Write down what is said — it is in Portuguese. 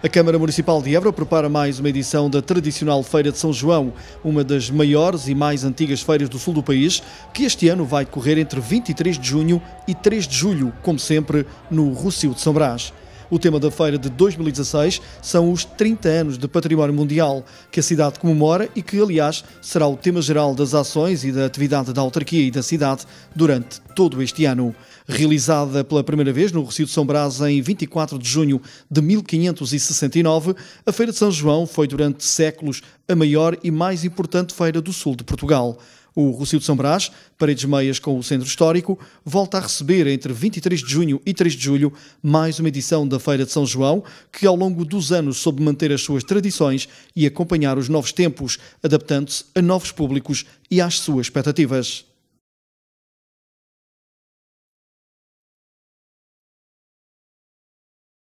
A Câmara Municipal de Évora prepara mais uma edição da tradicional Feira de São João, uma das maiores e mais antigas feiras do sul do país, que este ano vai decorrer entre 23 de junho e 3 de julho, como sempre, no Rússio de São Brás. O tema da feira de 2016 são os 30 anos de património mundial, que a cidade comemora e que, aliás, será o tema geral das ações e da atividade da autarquia e da cidade durante todo este ano realizada pela primeira vez no Recio de São Brás em 24 de junho de 1569, a Feira de São João foi durante séculos a maior e mais importante feira do sul de Portugal. O Rocio de São Brás, paredes meias com o centro histórico, volta a receber entre 23 de junho e 3 de julho mais uma edição da Feira de São João, que ao longo dos anos soube manter as suas tradições e acompanhar os novos tempos, adaptando-se a novos públicos e às suas expectativas.